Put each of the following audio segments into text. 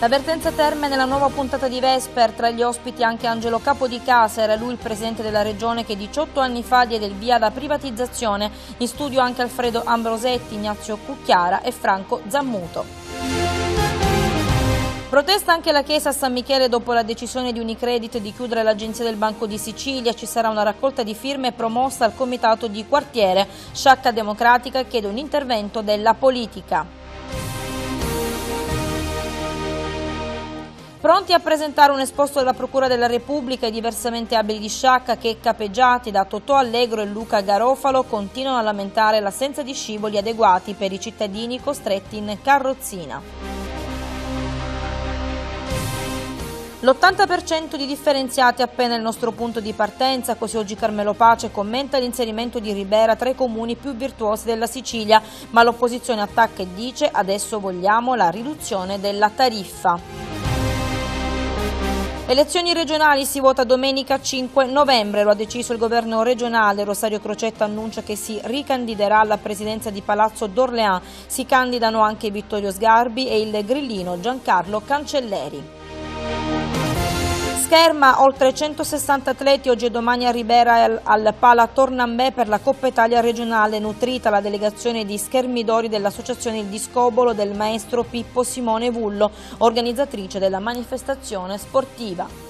L'avvertenza termina nella nuova puntata di Vesper, tra gli ospiti anche Angelo Capodicasa, era lui il presidente della regione che 18 anni fa diede il via alla privatizzazione, in studio anche Alfredo Ambrosetti, Ignazio Cucchiara e Franco Zammuto. Protesta anche la Chiesa a San Michele dopo la decisione di Unicredit di chiudere l'agenzia del Banco di Sicilia. Ci sarà una raccolta di firme promossa al comitato di quartiere. Sciacca Democratica chiede un intervento della politica. Pronti a presentare un esposto della Procura della Repubblica i diversamente abili di Sciacca che, capeggiati da Totò Allegro e Luca Garofalo, continuano a lamentare l'assenza di scivoli adeguati per i cittadini costretti in carrozzina. L'80% di differenziati è appena il nostro punto di partenza, così oggi Carmelo Pace commenta l'inserimento di Ribera tra i comuni più virtuosi della Sicilia, ma l'opposizione attacca e dice adesso vogliamo la riduzione della tariffa. Elezioni regionali si vota domenica 5 novembre, lo ha deciso il governo regionale. Rosario Crocetta annuncia che si ricandiderà alla presidenza di Palazzo d'Orléans. Si candidano anche Vittorio Sgarbi e il grillino Giancarlo Cancelleri scherma oltre 160 atleti oggi e domani a Ribera al, al Pala Tornambè per la Coppa Italia regionale nutrita la delegazione di schermidori dell'associazione Il Discobolo del maestro Pippo Simone Vullo, organizzatrice della manifestazione sportiva.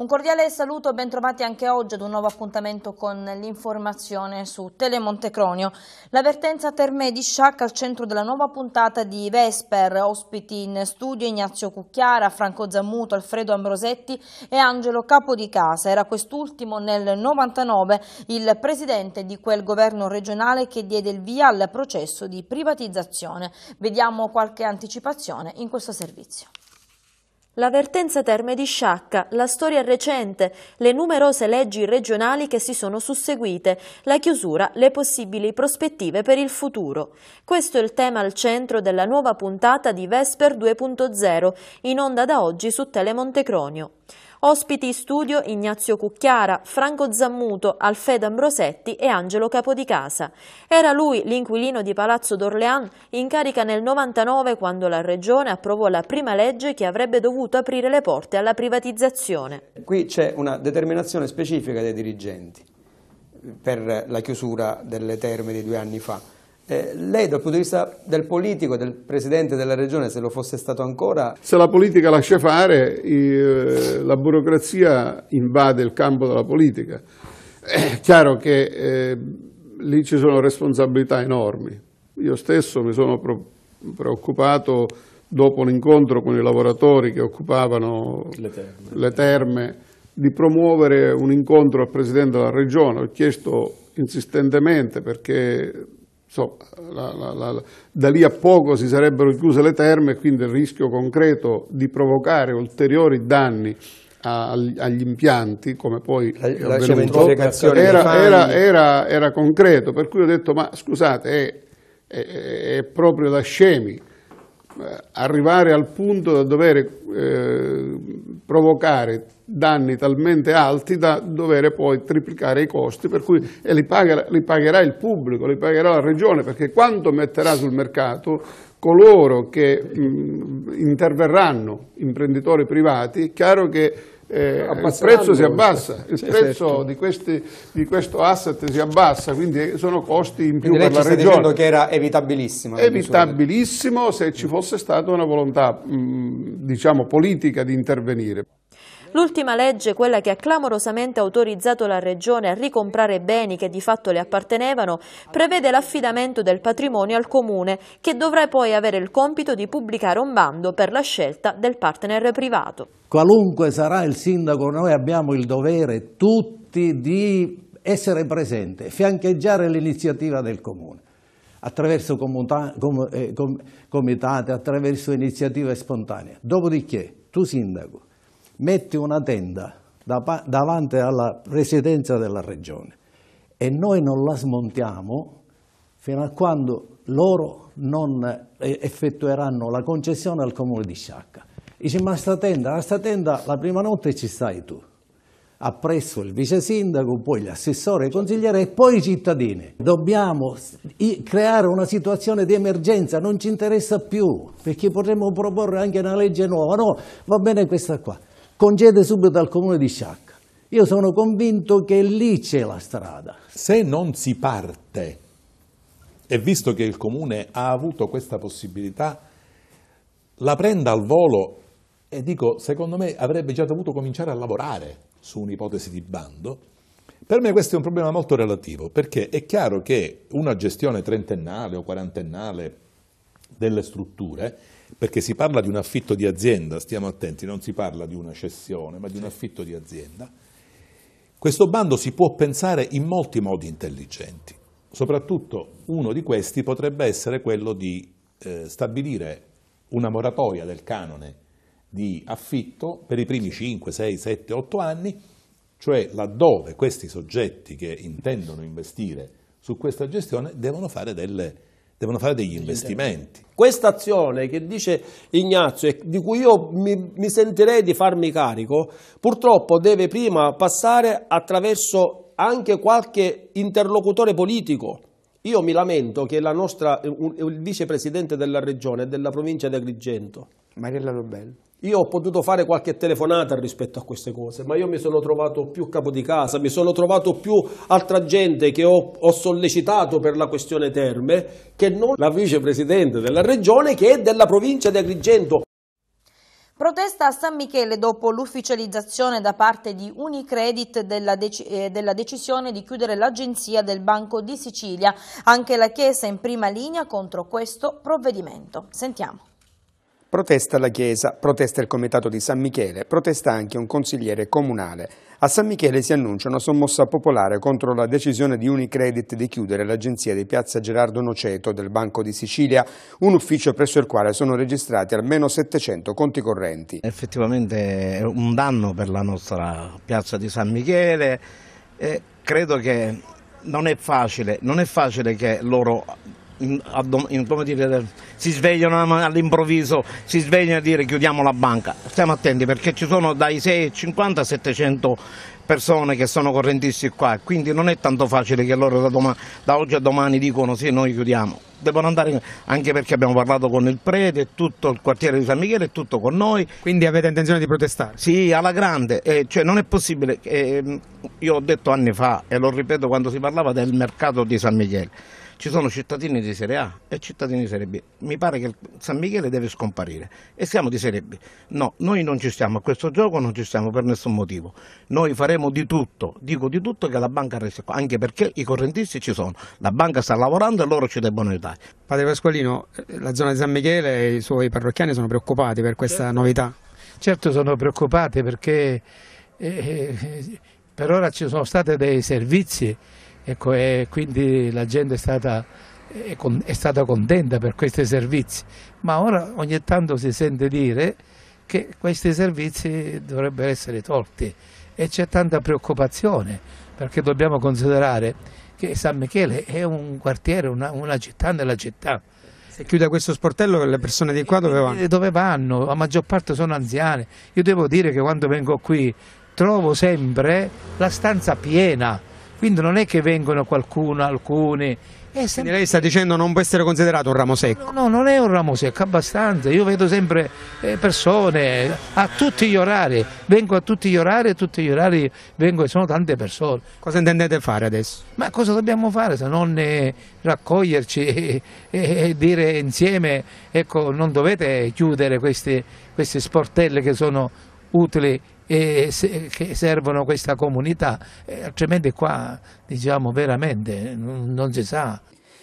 Un cordiale saluto, bentrovati anche oggi ad un nuovo appuntamento con l'informazione su Telemonte Cronio. L'avvertenza Terme di Sciacca al centro della nuova puntata di Vesper, ospiti in studio Ignazio Cucchiara, Franco Zammuto, Alfredo Ambrosetti e Angelo Capo di Casa. Era quest'ultimo nel 99 il presidente di quel governo regionale che diede il via al processo di privatizzazione. Vediamo qualche anticipazione in questo servizio. La vertenza Terme di Sciacca, la storia recente, le numerose leggi regionali che si sono susseguite, la chiusura, le possibili prospettive per il futuro. Questo è il tema al centro della nuova puntata di Vesper 2.0, in onda da oggi su Telemonte Cronio. Ospiti in studio Ignazio Cucchiara, Franco Zammuto, Alfredo Ambrosetti e Angelo Capodicasa. Era lui l'inquilino di Palazzo d'Orléans in carica nel 99 quando la Regione approvò la prima legge che avrebbe dovuto aprire le porte alla privatizzazione. Qui c'è una determinazione specifica dei dirigenti per la chiusura delle terme di due anni fa eh, lei dal punto di vista del politico, del presidente della regione, se lo fosse stato ancora... Se la politica lascia fare, eh, la burocrazia invade il campo della politica. Eh, è chiaro che eh, lì ci sono responsabilità enormi. Io stesso mi sono preoccupato dopo l'incontro con i lavoratori che occupavano le terme, le terme di promuovere un incontro al Presidente della Regione. Ho chiesto insistentemente perché So, la, la, la, da lì a poco si sarebbero chiuse le terme e quindi il rischio concreto di provocare ulteriori danni agli, agli impianti, come poi avvenuto, era, era, era, era, concreto, per cui ho detto ma scusate è, è, è proprio da scemi eh, arrivare al punto da dover eh, provocare danni talmente alti da dover poi triplicare i costi, per cui li, pagherà, li pagherà il pubblico, li pagherà la regione, perché quanto metterà sul mercato coloro che mh, interverranno, imprenditori privati, è chiaro che eh, il prezzo si abbassa, il prezzo certo. di, questi, di, questo asset si abbassa, quindi sono costi in più quindi per la regione. dicendo che era evitabilissimo. Evitabilissimo se ci fosse stata una volontà mh, diciamo, politica di intervenire. L'ultima legge, quella che ha clamorosamente autorizzato la Regione a ricomprare beni che di fatto le appartenevano, prevede l'affidamento del patrimonio al Comune, che dovrà poi avere il compito di pubblicare un bando per la scelta del partner privato. Qualunque sarà il sindaco, noi abbiamo il dovere tutti di essere presente, fiancheggiare l'iniziativa del Comune attraverso eh, comitate, attraverso iniziative spontanee. Dopodiché, tu sindaco, mette una tenda davanti alla presidenza della regione e noi non la smontiamo fino a quando loro non eh, effettueranno la concessione al comune di Sciacca. Dice ma sta tenda, sta tenda la prima notte ci stai tu, appresso il vice sindaco, poi gli assessori, i consiglieri e poi i cittadini. Dobbiamo creare una situazione di emergenza, non ci interessa più, perché potremmo proporre anche una legge nuova, no, va bene questa qua concede subito al comune di Sciacca. Io sono convinto che lì c'è la strada. Se non si parte, e visto che il comune ha avuto questa possibilità, la prenda al volo e dico, secondo me avrebbe già dovuto cominciare a lavorare su un'ipotesi di bando. Per me questo è un problema molto relativo, perché è chiaro che una gestione trentennale o quarantennale delle strutture perché si parla di un affitto di azienda, stiamo attenti, non si parla di una cessione, ma di un affitto di azienda. Questo bando si può pensare in molti modi intelligenti, soprattutto uno di questi potrebbe essere quello di eh, stabilire una moratoria del canone di affitto per i primi 5, 6, 7, 8 anni, cioè laddove questi soggetti che intendono investire su questa gestione devono fare delle devono fare degli investimenti. Questa azione che dice Ignazio e di cui io mi, mi sentirei di farmi carico, purtroppo deve prima passare attraverso anche qualche interlocutore politico. Io mi lamento che la nostra, eh, il vicepresidente della regione e della provincia di Agrigento, Mariella Lobello, io ho potuto fare qualche telefonata rispetto a queste cose, ma io mi sono trovato più capo di casa, mi sono trovato più altra gente che ho, ho sollecitato per la questione terme che non la vicepresidente della regione che è della provincia di Agrigento. Protesta a San Michele dopo l'ufficializzazione da parte di Unicredit della, dec eh, della decisione di chiudere l'agenzia del Banco di Sicilia. Anche la Chiesa è in prima linea contro questo provvedimento. Sentiamo. Protesta la Chiesa, protesta il Comitato di San Michele, protesta anche un consigliere comunale. A San Michele si annuncia una sommossa popolare contro la decisione di Unicredit di chiudere l'agenzia di Piazza Gerardo Noceto del Banco di Sicilia, un ufficio presso il quale sono registrati almeno 700 conti correnti. Effettivamente è un danno per la nostra Piazza di San Michele e credo che non è facile, non è facile che loro in, in, dire, si svegliano all'improvviso, si svegliano a dire chiudiamo la banca. Stiamo attenti perché ci sono dai 6,50 a 700 persone che sono correntisti qua, quindi non è tanto facile che loro da, domani, da oggi a domani dicono sì noi chiudiamo. Devono andare anche perché abbiamo parlato con il prete, tutto il quartiere di San Michele è tutto con noi. Quindi avete intenzione di protestare? Sì, alla grande, eh, cioè non è possibile, eh, io ho detto anni fa e lo ripeto quando si parlava del mercato di San Michele ci sono cittadini di Serie A e cittadini di Serie B. Mi pare che San Michele deve scomparire e siamo di Serie B. No, noi non ci stiamo a questo gioco, non ci stiamo per nessun motivo. Noi faremo di tutto, dico di tutto che la banca resta qua, anche perché i correntisti ci sono, la banca sta lavorando e loro ci debbono aiutare. Padre Pasqualino, la zona di San Michele e i suoi parrocchiani sono preoccupati per questa certo. novità? Certo sono preoccupati perché eh, eh per ora ci sono stati dei servizi Ecco, e quindi la gente è stata, è, con, è stata contenta per questi servizi, ma ora ogni tanto si sente dire che questi servizi dovrebbero essere tolti e c'è tanta preoccupazione perché dobbiamo considerare che San Michele è un quartiere, una, una città nella città. Se chiude questo sportello le persone di qua dove vanno? Dove vanno? La maggior parte sono anziane. Io devo dire che quando vengo qui trovo sempre la stanza piena quindi non è che vengono qualcuno, alcuni. Sempre... Lei sta dicendo non può essere considerato un ramo secco? No, no non è un ramo secco, abbastanza. Io vedo sempre eh, persone a tutti gli orari, vengo a tutti gli orari e tutti gli orari vengo e sono tante persone. Cosa intendete fare adesso? Ma cosa dobbiamo fare se non eh, raccoglierci e, dire insieme, ecco, non dovete chiudere queste, queste sportelle che sono utili se, che servono questa comunità, eh, altrimenti qua diciamo veramente non, non si sa.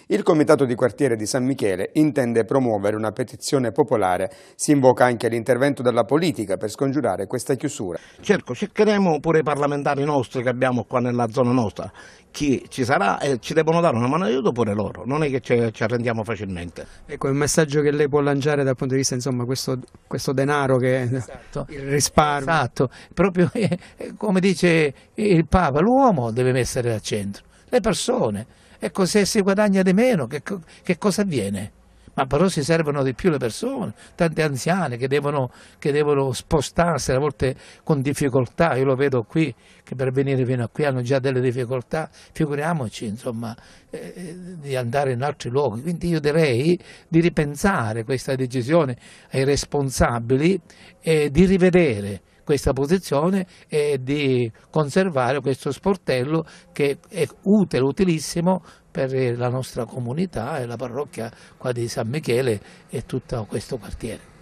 Il Comitato di Quartiere di San Michele intende promuovere una petizione popolare. Si invoca anche l'intervento della politica per scongiurare questa chiusura. Certo, cercheremo pure i parlamentari nostri che abbiamo qua nella zona nostra. Chi ci sarà e eh, ci devono dare una mano d'aiuto pure loro, non è che ci, arrendiamo facilmente. Ecco, il messaggio che lei può lanciare dal punto di vista, insomma, questo, questo denaro che esatto. il risparmio. Esatto, proprio eh, come dice il Papa, l'uomo deve essere al centro, le persone. Ecco, se si guadagna di meno, che, che cosa avviene? ma però si servono di più le persone, tante anziane che devono, che devono, spostarsi a volte con difficoltà, io lo vedo qui, che per venire fino a qui hanno già delle difficoltà, figuriamoci insomma eh, eh di andare in altri luoghi, quindi io direi di ripensare questa decisione ai responsabili e di rivedere questa posizione e di conservare questo sportello che è utile, utilissimo per la nostra comunità e la parrocchia qua di San Michele e tutto questo quartiere.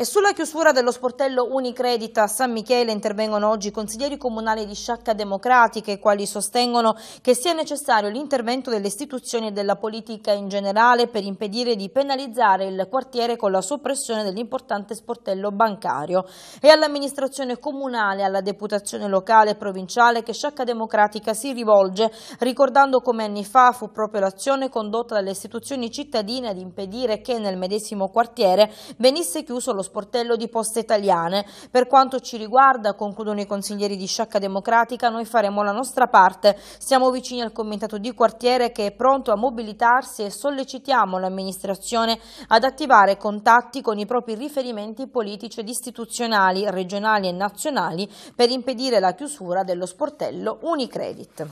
E sulla chiusura dello sportello Unicredit a San Michele intervengono oggi consiglieri comunali di Sciacca Democratica, i quali sostengono che sia necessario l'intervento delle istituzioni e della politica in generale per impedire di penalizzare il quartiere con la soppressione dell'importante sportello bancario. È all'amministrazione comunale, alla deputazione locale e provinciale che Sciacca Democratica si rivolge, ricordando come anni fa fu proprio l'azione condotta dalle istituzioni cittadine ad impedire che nel medesimo quartiere venisse chiuso lo sportello sportello di poste italiane. Per quanto ci riguarda, concludono i consiglieri di Sciacca Democratica, noi faremo la nostra parte. Siamo vicini al comitato di quartiere che è pronto a mobilitarsi e sollecitiamo l'amministrazione ad attivare contatti con i propri riferimenti politici ed istituzionali, regionali e nazionali per impedire la chiusura dello sportello Unicredit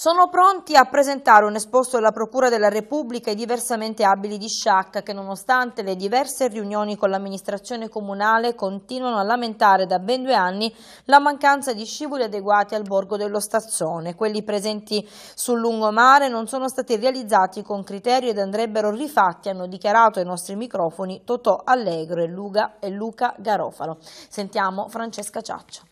sono pronti a presentare un esposto alla Procura della Repubblica i diversamente abili di Sciacca che nonostante le diverse riunioni con l'amministrazione comunale continuano a lamentare da ben due anni la mancanza di scivoli adeguati al borgo dello Stazzone. Quelli presenti sul lungomare non sono stati realizzati con criterio ed andrebbero rifatti, hanno dichiarato ai nostri microfoni Totò Allegro e Luca Garofalo. Sentiamo Francesca Ciaccia.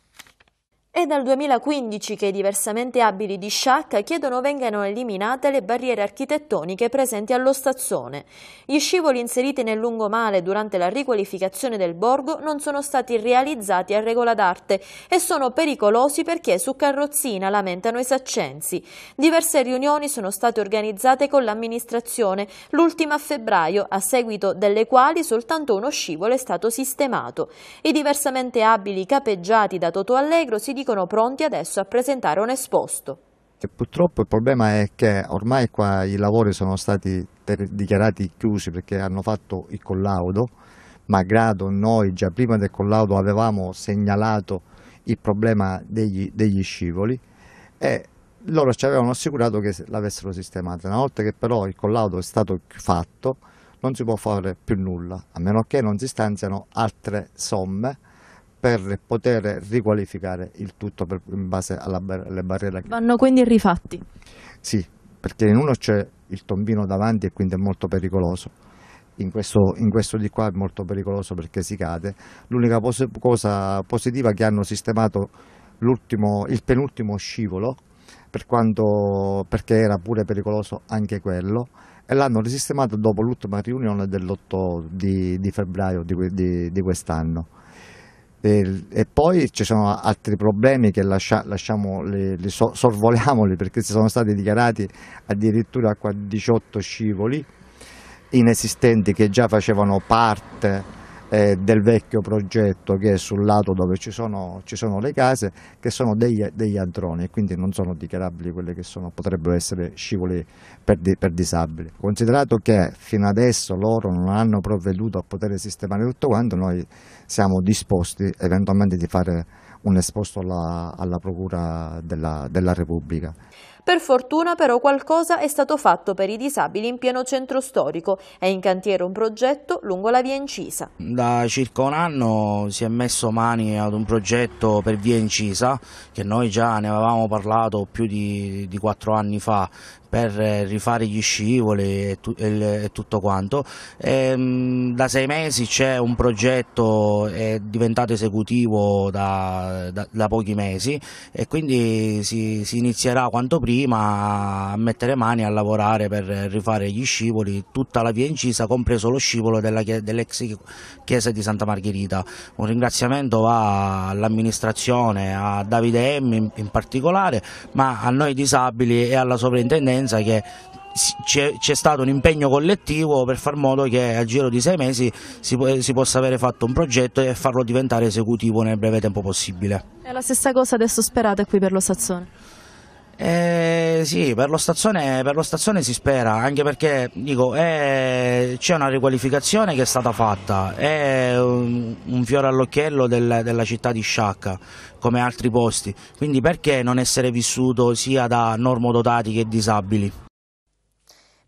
È dal 2015 che i diversamente abili di Sciacca chiedono vengano eliminate le barriere architettoniche presenti allo stazzone. Gli scivoli inseriti nel lungomare durante la riqualificazione del borgo non sono stati realizzati a regola d'arte e sono pericolosi perché su carrozzina, lamentano i saccensi. Diverse riunioni sono state organizzate con l'amministrazione, l'ultima a febbraio, a seguito delle quali soltanto uno scivolo è stato sistemato. I diversamente abili capeggiati da Toto Allegro si dicono dicono pronti adesso a presentare un esposto. E purtroppo il problema è che ormai qua i lavori sono stati dichiarati chiusi perché hanno fatto il collaudo, malgrado noi già prima del collaudo avevamo segnalato il problema degli, degli scivoli e loro ci avevano assicurato che l'avessero sistemata. Una volta che però il collaudo è stato fatto non si può fare più nulla, a meno che non si stanziano altre somme per poter riqualificare il tutto per, in base alle bar barriere. Vanno quindi rifatti? Sì, perché in uno c'è il tombino davanti e quindi è molto pericoloso. In questo, in questo, di qua è molto pericoloso perché si cade. L'unica pos cosa positiva è che hanno sistemato il penultimo scivolo per quanto, perché era pure pericoloso anche quello e l'hanno risistemato dopo l'ultima riunione dell'8 di, di, febbraio di, di, di quest'anno e poi ci sono altri problemi che lascia, lasciamo, li, li so, sorvoliamoli perché sono stati dichiarati addirittura 18 scivoli inesistenti che già facevano parte eh, del vecchio progetto che è sul lato dove ci sono, ci sono le case che sono degli, degli androni e quindi non sono dichiarabili quelle che sono, potrebbero essere scivoli per, di, per, disabili. Considerato che fino adesso loro non hanno provveduto a poter sistemare tutto quanto, noi siamo disposti eventualmente di fare un esposto alla, alla Procura della, della Repubblica. Per fortuna però qualcosa è stato fatto per i disabili in pieno centro storico. È in cantiere un progetto lungo la via Incisa. Da circa un anno si è messo mani ad un progetto per via Incisa che noi già ne avevamo parlato più di, quattro anni fa per eh, rifare gli scivoli e, tu, e tutto quanto. E, ehm, da sei mesi c'è un progetto è diventato esecutivo da, da, da pochi mesi e quindi si, si, inizierà quanto prima a mettere mani a lavorare per rifare gli scivoli, tutta la via incisa, compreso lo scivolo dell'ex dell chiesa di Santa Margherita. Un ringraziamento va all'amministrazione, a Davide Emmi in particolare, ma a noi disabili e alla sovrintendenza pensa che c'è, c'è, stato un impegno collettivo per far modo che al giro di sei mesi si, si, possa avere fatto un progetto e farlo diventare esecutivo nel breve tempo possibile. È la stessa cosa adesso sperata qui per lo Sazzone? Eh, sì, per lo, stazione, per lo, stazione, si spera, anche perché dico, eh, c'è una riqualificazione che è stata fatta, è un, un fiore all'occhiello del, della città di Sciacca, come altri posti, quindi perché non essere vissuto sia da normodotati che disabili?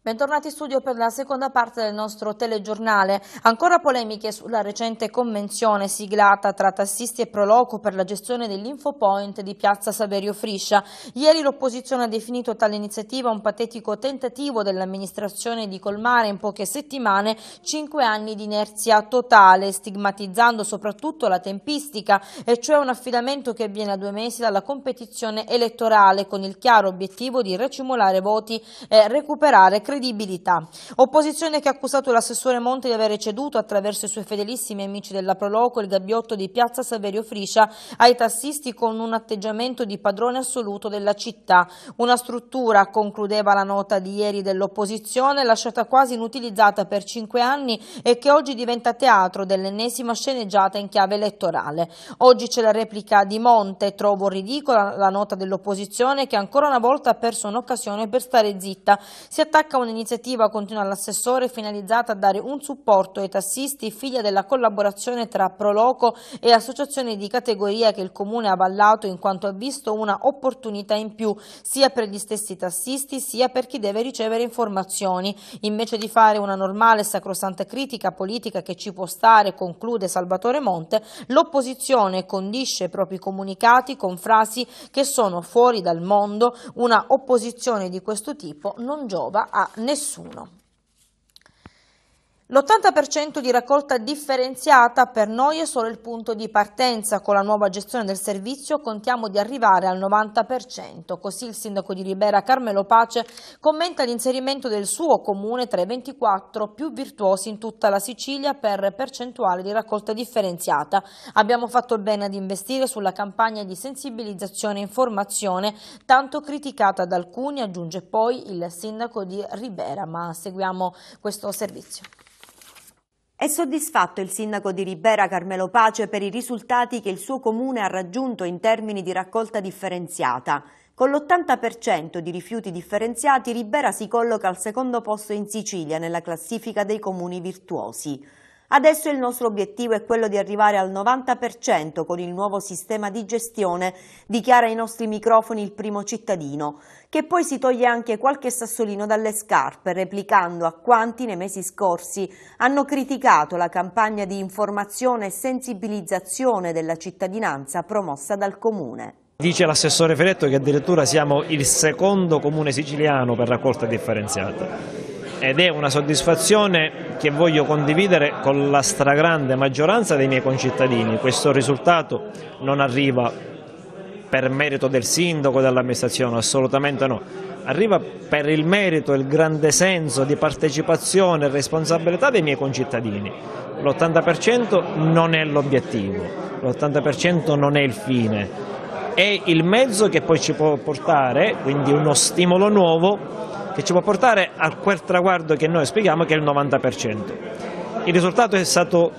Bentornati in studio per la seconda parte del nostro telegiornale. Ancora polemiche sulla recente convenzione siglata tra tassisti e Proloco per la gestione dell'infopoint di Piazza Saverio Friscia. Ieri l'opposizione ha definito tale iniziativa un patetico tentativo dell'amministrazione di colmare in poche settimane cinque anni di inerzia totale, stigmatizzando soprattutto la tempistica, e cioè un affidamento che avviene a due mesi dalla competizione elettorale con il chiaro obiettivo di recimolare voti e recuperare crediti credibilità. Opposizione che ha accusato l'assessore Monte di aver ceduto attraverso i suoi fedelissimi amici della Proloco il gabbiotto di piazza Saverio Friscia ai tassisti con un atteggiamento di padrone assoluto della città. Una struttura, concludeva la nota di ieri dell'opposizione, lasciata quasi inutilizzata per cinque anni e che oggi diventa teatro dell'ennesima sceneggiata in chiave elettorale. Oggi c'è la replica di Monte, trovo ridicola la nota dell'opposizione che ancora una volta ha perso un'occasione per stare zitta. Si attacca un'iniziativa, continua l'assessore, finalizzata a dare un supporto ai tassisti, figlia della collaborazione tra Proloco e associazioni di categoria che il Comune ha avallato in quanto ha visto una opportunità in più sia per gli stessi tassisti sia per chi deve ricevere informazioni. Invece di fare una normale e sacrosanta critica politica che ci può stare, conclude Salvatore Monte, l'opposizione condisce i propri comunicati con frasi che sono fuori dal mondo, una opposizione di questo tipo non giova a nessuno. L'80% di raccolta differenziata per noi è solo il punto di partenza, con la nuova gestione del servizio contiamo di arrivare al 90%, così il sindaco di Ribera Carmelo Pace commenta l'inserimento del suo comune tra i 24 più virtuosi in tutta la Sicilia per percentuale di raccolta differenziata. Abbiamo fatto bene ad investire sulla campagna di sensibilizzazione e informazione, tanto criticata da alcuni, aggiunge poi il sindaco di Ribera, ma seguiamo questo servizio. È soddisfatto il sindaco di Ribera Carmelo Pace per i risultati che il suo comune ha raggiunto in termini di raccolta differenziata. Con l'80% di rifiuti differenziati Ribera si colloca al secondo posto in Sicilia nella classifica dei comuni virtuosi. Adesso il nostro obiettivo è quello di arrivare al 90% con il nuovo sistema di gestione, dichiara ai nostri microfoni il primo cittadino che poi si toglie anche qualche sassolino dalle scarpe, replicando a quanti nei mesi scorsi hanno criticato la campagna di informazione e sensibilizzazione della cittadinanza promossa dal Comune. Dice l'assessore Feretto che addirittura siamo il secondo comune siciliano per raccolta differenziata ed è una soddisfazione che voglio condividere con la stragrande maggioranza dei miei concittadini. Questo risultato non arriva per merito del sindaco e dell'amministrazione, assolutamente no. Arriva per il merito, il grande senso di partecipazione e responsabilità dei miei concittadini. L'80% non è l'obiettivo, l'80% non è il fine, è il mezzo che poi ci può portare, quindi uno stimolo nuovo, che ci può portare a quel traguardo che noi spieghiamo che è il 90%. Il risultato è stato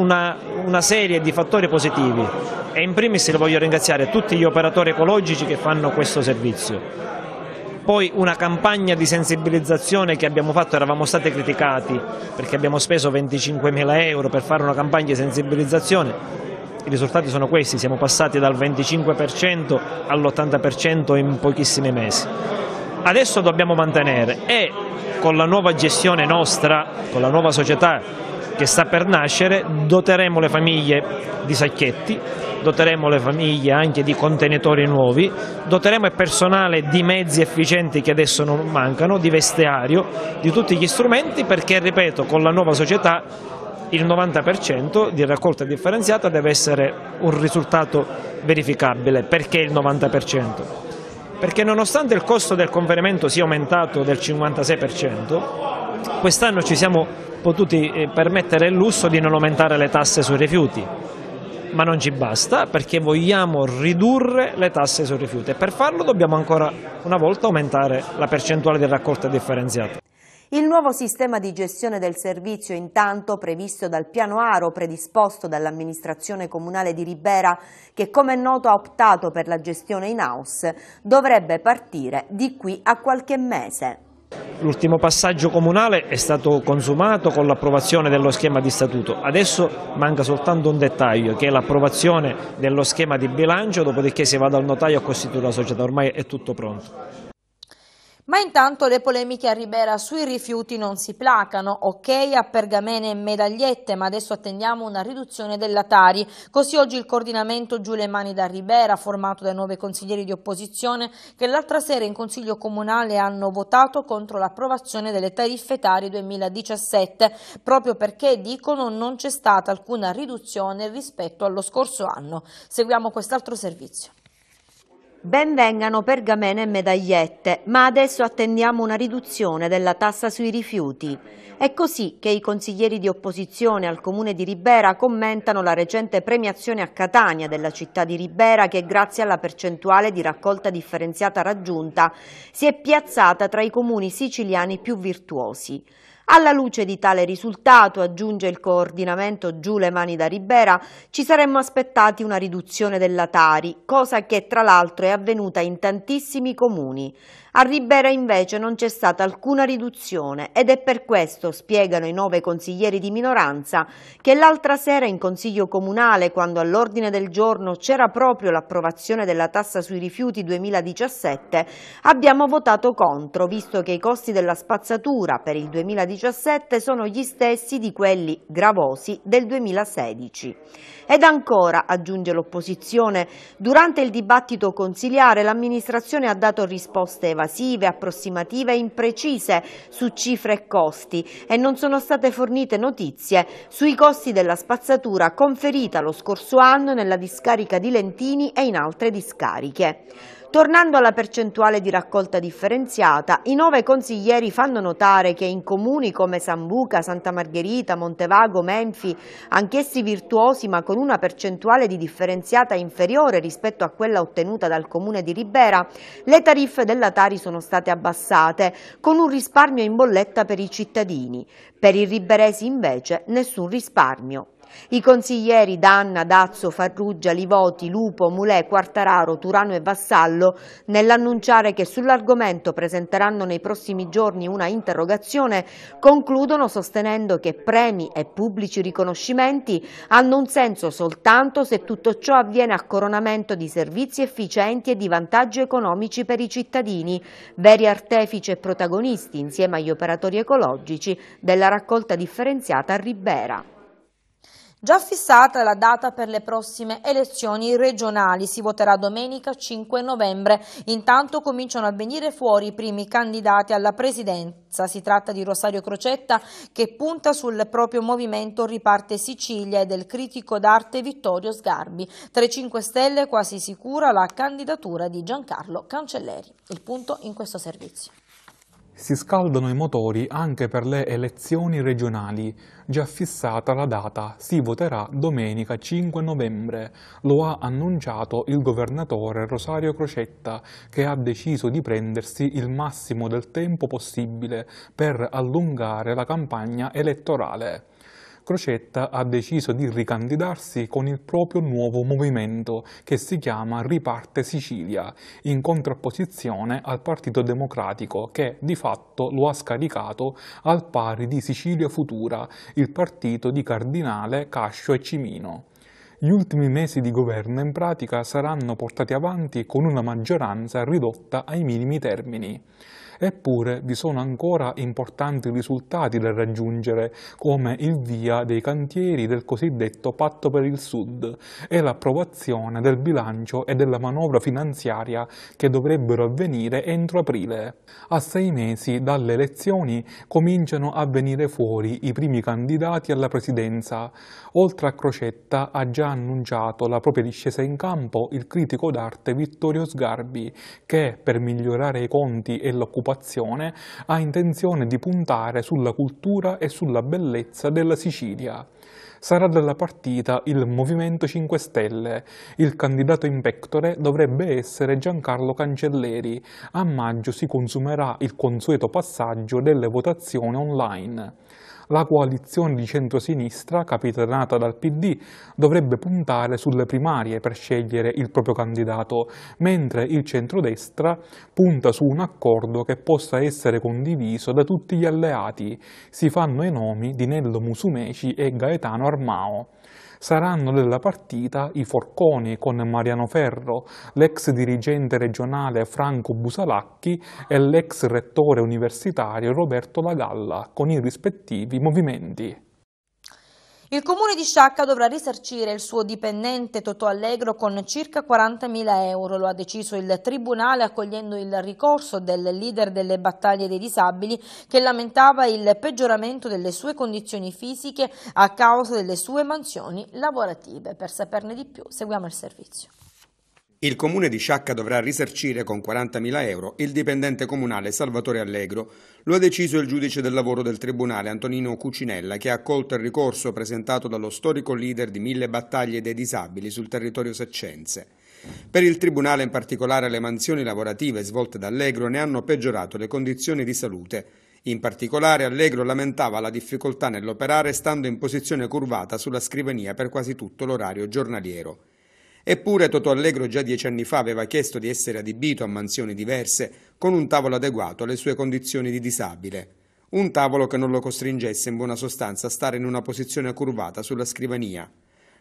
una, una serie di fattori positivi e in primis voglio ringraziare tutti gli operatori ecologici che fanno questo servizio poi una campagna di sensibilizzazione che abbiamo fatto, eravamo stati criticati perché abbiamo speso 25 mila euro per fare una campagna di sensibilizzazione, i risultati sono questi, siamo passati dal 25% all'80% in pochissimi mesi. Adesso dobbiamo mantenere e con la nuova gestione nostra, con la nuova società che sta per nascere, doteremo le famiglie di sacchetti, doteremo le famiglie anche di contenitori nuovi, doteremo il personale di mezzi efficienti che adesso non mancano, di vestiario, di tutti gli strumenti perché, ripeto, con la nuova società il 90% di raccolta differenziata deve essere un risultato verificabile. Perché il 90%? Perché nonostante il costo del conferimento sia aumentato del 56%, quest'anno ci siamo potuti eh, permettere il lusso di non aumentare le tasse sui rifiuti ma non ci basta perché vogliamo ridurre le tasse sui rifiuti e per farlo dobbiamo ancora una volta aumentare la percentuale di raccolta differenziata. Il nuovo sistema di gestione del servizio intanto previsto dal piano Aro predisposto dall'amministrazione comunale di Ribera che come è noto ha optato per la gestione in house dovrebbe partire di qui a qualche mese. L'ultimo passaggio comunale è stato consumato con l'approvazione dello schema di statuto, adesso manca soltanto un dettaglio che è l'approvazione dello schema di bilancio, dopodiché si va dal notaio a costituire la società, ormai è tutto pronto. Ma intanto le polemiche a Ribera sui rifiuti non si placano, ok a pergamene e medagliette, ma adesso attendiamo una riduzione della Tari. Così oggi il coordinamento Giù le mani da Ribera, formato dai nove consiglieri di opposizione, che l'altra sera in Consiglio Comunale hanno votato contro l'approvazione delle tariffe Tari 2017, proprio perché dicono non c'è stata alcuna riduzione rispetto allo scorso anno. Seguiamo quest'altro servizio. Ben vengano pergamene e medagliette, ma adesso attendiamo una riduzione della tassa sui rifiuti. È così che i consiglieri di opposizione al comune di Ribera commentano la recente premiazione a Catania della città di Ribera che grazie alla percentuale di raccolta differenziata raggiunta si è piazzata tra i comuni siciliani più virtuosi. Alla luce di tale risultato, aggiunge il coordinamento giù le mani da Ribera, ci saremmo aspettati una riduzione della Tari, cosa che tra l'altro è avvenuta in tantissimi comuni. A Ribera invece non c'è stata alcuna riduzione ed è per questo, spiegano i nove consiglieri di minoranza, che l'altra sera in Consiglio Comunale, quando all'ordine del giorno c'era proprio l'approvazione della tassa sui rifiuti 2017, abbiamo votato contro, visto che i costi della spazzatura per il 2017 sono gli stessi di quelli gravosi del 2016. Ed ancora, aggiunge l'opposizione, durante il dibattito consiliare l'amministrazione ha dato risposte evasive, approssimative e imprecise su cifre e costi e non sono state fornite notizie sui costi della spazzatura conferita lo scorso anno nella discarica di Lentini e in altre discariche. Tornando alla percentuale di raccolta differenziata, i nove consiglieri fanno notare che in comuni come Sambuca, Santa Margherita, Montevago, Menfi, anch'essi virtuosi ma con una percentuale di differenziata inferiore rispetto a quella ottenuta dal comune di Ribera, le tariffe della Tari sono state abbassate, con un risparmio in bolletta per i cittadini. Per i riberesi invece nessun risparmio. I consiglieri Danna, Dazzo, Farrugia, Livoti, Lupo, Mulè, Quartararo, Turano e Vassallo, nell'annunciare che sull'argomento presenteranno nei prossimi giorni una interrogazione, concludono sostenendo che premi e pubblici riconoscimenti hanno un senso soltanto se tutto ciò avviene a coronamento di servizi efficienti e di vantaggi economici per i cittadini, veri artefici e protagonisti insieme agli operatori ecologici della raccolta differenziata a Ribera. Già fissata la data per le prossime elezioni regionali, si voterà domenica 5 novembre. Intanto cominciano a venire fuori i primi candidati alla presidenza. Si tratta di Rosario Crocetta che punta sul proprio movimento Riparte Sicilia e del critico d'arte Vittorio Sgarbi. Tra 5 Stelle quasi sicura la candidatura di Giancarlo Cancelleri. Il punto in questo servizio si scaldano i motori anche per le elezioni regionali. Già fissata la data, si voterà domenica 5 novembre. Lo ha annunciato il governatore Rosario Crocetta, che ha deciso di prendersi il massimo del tempo possibile per allungare la campagna elettorale. Crocetta ha deciso di ricandidarsi con il proprio nuovo movimento che si chiama Riparte Sicilia, in contrapposizione al Partito Democratico che di fatto lo ha scaricato al pari di Sicilia Futura, il partito di Cardinale, Cascio e Cimino gli ultimi mesi di governo in pratica saranno portati avanti con una maggioranza ridotta ai minimi termini. Eppure vi sono ancora importanti risultati da raggiungere, come il via dei cantieri del cosiddetto Patto per il Sud e l'approvazione del bilancio e della manovra finanziaria che dovrebbero avvenire entro aprile. A sei mesi dalle elezioni cominciano a venire fuori i primi candidati alla presidenza. Oltre a Crocetta ha già annunciato la propria discesa in campo il critico d'arte Vittorio Sgarbi, che per migliorare i conti e l'occupazione occupazione ha intenzione di puntare sulla cultura e sulla bellezza della Sicilia. Sarà della partita il Movimento 5 Stelle. Il candidato in pectore dovrebbe essere Giancarlo Cancelleri. A maggio si consumerà il consueto passaggio delle votazioni online la coalizione di centrosinistra, capitanata dal PD, dovrebbe puntare sulle primarie per scegliere il proprio candidato, mentre il centrodestra punta su un accordo che possa essere condiviso da tutti gli alleati. Si fanno i nomi di Nello Musumeci e Gaetano Armao saranno della partita i forconi con Mariano Ferro, l'ex dirigente regionale Franco Busalacchi e l'ex rettore universitario Roberto Lagalla con i rispettivi movimenti. Il comune di Sciacca dovrà risarcire il suo dipendente Totò Allegro con circa 40.000 euro, lo ha deciso il Tribunale accogliendo il ricorso del leader delle battaglie dei disabili che lamentava il peggioramento delle sue condizioni fisiche a causa delle sue mansioni lavorative. Per saperne di più seguiamo il servizio. Il comune di Sciacca dovrà risarcire con 40.000 euro il dipendente comunale Salvatore Allegro. Lo ha deciso il giudice del lavoro del Tribunale Antonino Cucinella che ha accolto il ricorso presentato dallo storico leader di mille battaglie dei disabili sul territorio saccense. Per il Tribunale in particolare le mansioni lavorative svolte da Allegro ne hanno peggiorato le condizioni di salute. In particolare Allegro lamentava la difficoltà nell'operare stando in posizione curvata sulla scrivania per quasi tutto l'orario giornaliero. Eppure Toto Allegro già dieci anni fa aveva chiesto di essere adibito a mansioni diverse con un tavolo adeguato alle sue condizioni di disabile. Un tavolo che non lo costringesse in buona sostanza a stare in una posizione curvata sulla scrivania.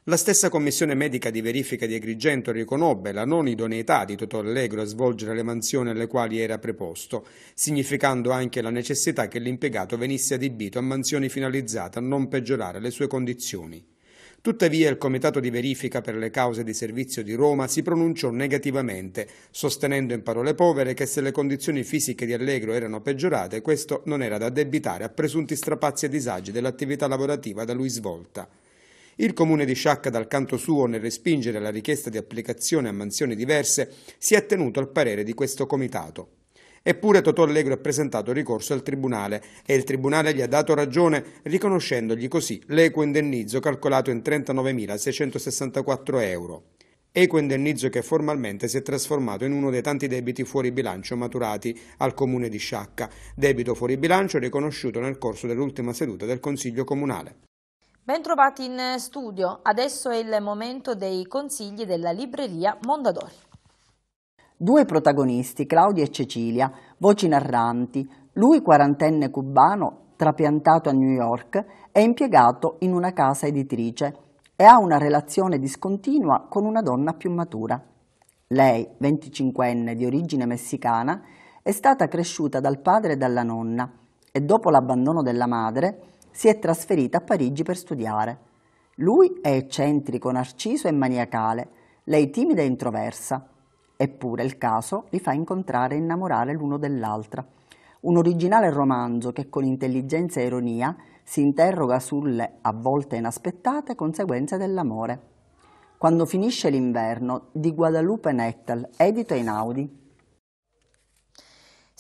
La stessa commissione medica di verifica di Agrigento riconobbe la non idoneità di Toto Allegro a svolgere le mansioni alle quali era preposto, significando anche la necessità che l'impiegato venisse adibito a mansioni finalizzate a non peggiorare le sue condizioni. Tuttavia il Comitato di verifica per le cause di servizio di Roma si pronunciò negativamente, sostenendo in parole povere che se le condizioni fisiche di Allegro erano peggiorate, questo non era da addebitare a presunti strapazzi e disagi dell'attività lavorativa da lui svolta. Il comune di Sciacca, dal canto suo, nel respingere la richiesta di applicazione a mansioni diverse, si è tenuto al parere di questo comitato. Eppure Totò Allegro ha presentato ricorso al Tribunale e il Tribunale gli ha dato ragione riconoscendogli così l'equo indennizzo calcolato in 39.664 euro. Equo indennizzo che formalmente si è trasformato in uno dei tanti debiti fuori bilancio maturati al comune di Sciacca, debito fuori bilancio riconosciuto nel corso dell'ultima seduta del Consiglio Comunale. Bentrovati in studio, adesso è il momento dei consigli della libreria Mondadori. Due protagonisti, Claudia e Cecilia, voci narranti, lui quarantenne cubano trapiantato a New York, è impiegato in una casa editrice e ha una relazione discontinua con una donna più matura. Lei, 25enne di origine messicana, è stata cresciuta dal padre e dalla nonna e dopo l'abbandono della madre si è trasferita a Parigi per studiare. Lui è eccentrico, narciso e maniacale, lei timida e introversa. Eppure il caso li fa incontrare e innamorare l'uno dell'altra. Un originale romanzo che con intelligenza e ironia si interroga sulle, a volte inaspettate, conseguenze dell'amore. Quando finisce l'inverno, di Guadalupe Nettel, edito in Audi.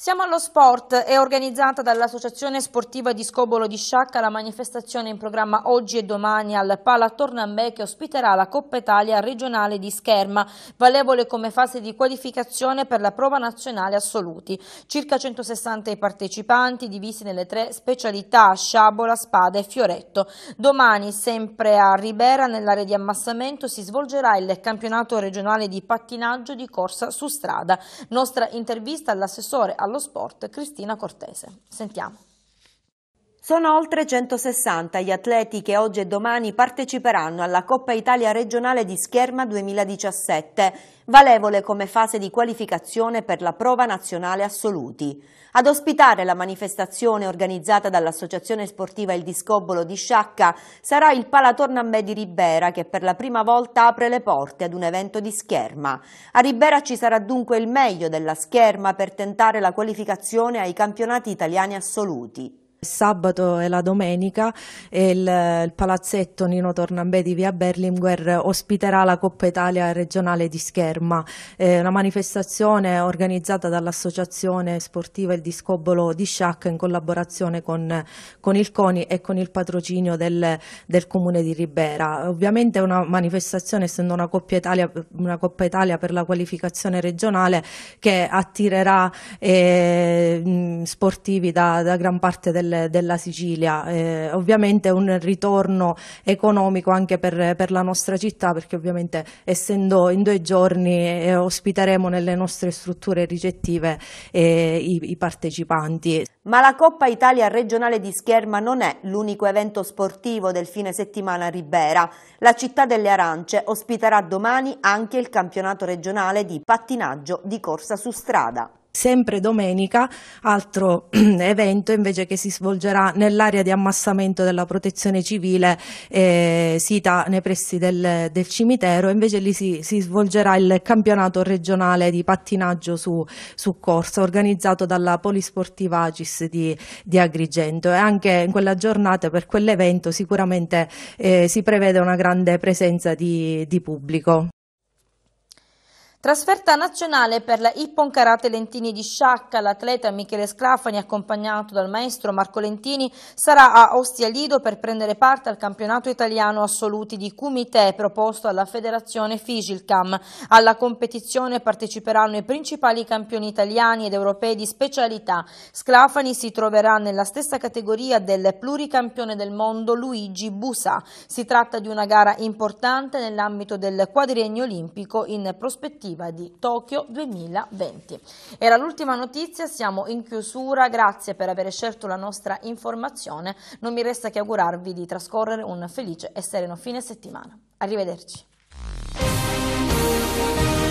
Siamo allo sport, è organizzata dall'Associazione Sportiva di Scobolo di Sciacca la manifestazione in programma oggi e domani al Pala Tornambè che ospiterà la Coppa Italia regionale di scherma, valevole come fase di qualificazione per la prova nazionale assoluti. Circa 160 i partecipanti divisi nelle tre specialità sciabola, spada e fioretto. Domani, sempre a Ribera, nell'area di ammassamento, si svolgerà il campionato regionale di pattinaggio di corsa su strada. Nostra intervista all'assessore allo sport Cristina Cortese. Sentiamo. Sono oltre 160 gli atleti che oggi e domani parteciperanno alla Coppa Italia regionale di scherma 2017, valevole come fase di qualificazione per la prova nazionale assoluti. Ad ospitare la manifestazione organizzata dall'Associazione Sportiva Il Discobolo di Sciacca sarà il Palatornambè di Ribera che per la prima volta apre le porte ad un evento di scherma. A Ribera ci sarà dunque il meglio della scherma per tentare la qualificazione ai campionati italiani assoluti. Sabato e la domenica il, il palazzetto Nino Tornambè di via Berlinguer ospiterà la Coppa Italia regionale di scherma, eh, una manifestazione organizzata dall'associazione sportiva Il Discobolo di Sciacca in collaborazione con, con, il CONI e con il patrocinio del, del, Comune di Ribera. Ovviamente una manifestazione essendo una Coppa Italia, una Coppa Italia per la qualificazione regionale che attirerà eh, sportivi da, da gran parte del del, della Sicilia. Eh, ovviamente un ritorno economico anche per, per, la nostra città perché ovviamente essendo in due giorni eh, ospiteremo nelle nostre strutture ricettive eh, i, i partecipanti. Ma la Coppa Italia regionale di scherma non è l'unico evento sportivo del fine settimana a Ribera. La città delle Arance ospiterà domani anche il campionato regionale di pattinaggio di corsa su strada sempre domenica, altro evento invece che si svolgerà nell'area di ammassamento della protezione civile eh, sita nei pressi del, del cimitero, invece lì si, si, svolgerà il campionato regionale di pattinaggio su, su corsa organizzato dalla Polisportiva Agis di, di, Agrigento e anche in quella giornata per quell'evento sicuramente eh, si prevede una grande presenza di, di pubblico. Trasferta nazionale per la Ippon Karate Lentini di Sciacca, l'atleta Michele Sclafani accompagnato dal maestro Marco Lentini sarà a Ostia Lido per prendere parte al campionato italiano assoluti di Kumite proposto alla federazione Figilcam. Alla competizione parteciperanno i principali campioni italiani ed europei di specialità. Sclafani si troverà nella stessa categoria del pluricampione del mondo Luigi Busa. Si tratta di una gara importante nell'ambito del quadriennio olimpico in prospettiva estiva di Tokyo 2020. Era l'ultima notizia, siamo in chiusura, grazie per aver scelto la nostra informazione, non mi resta che augurarvi di trascorrere un felice e sereno fine settimana. Arrivederci.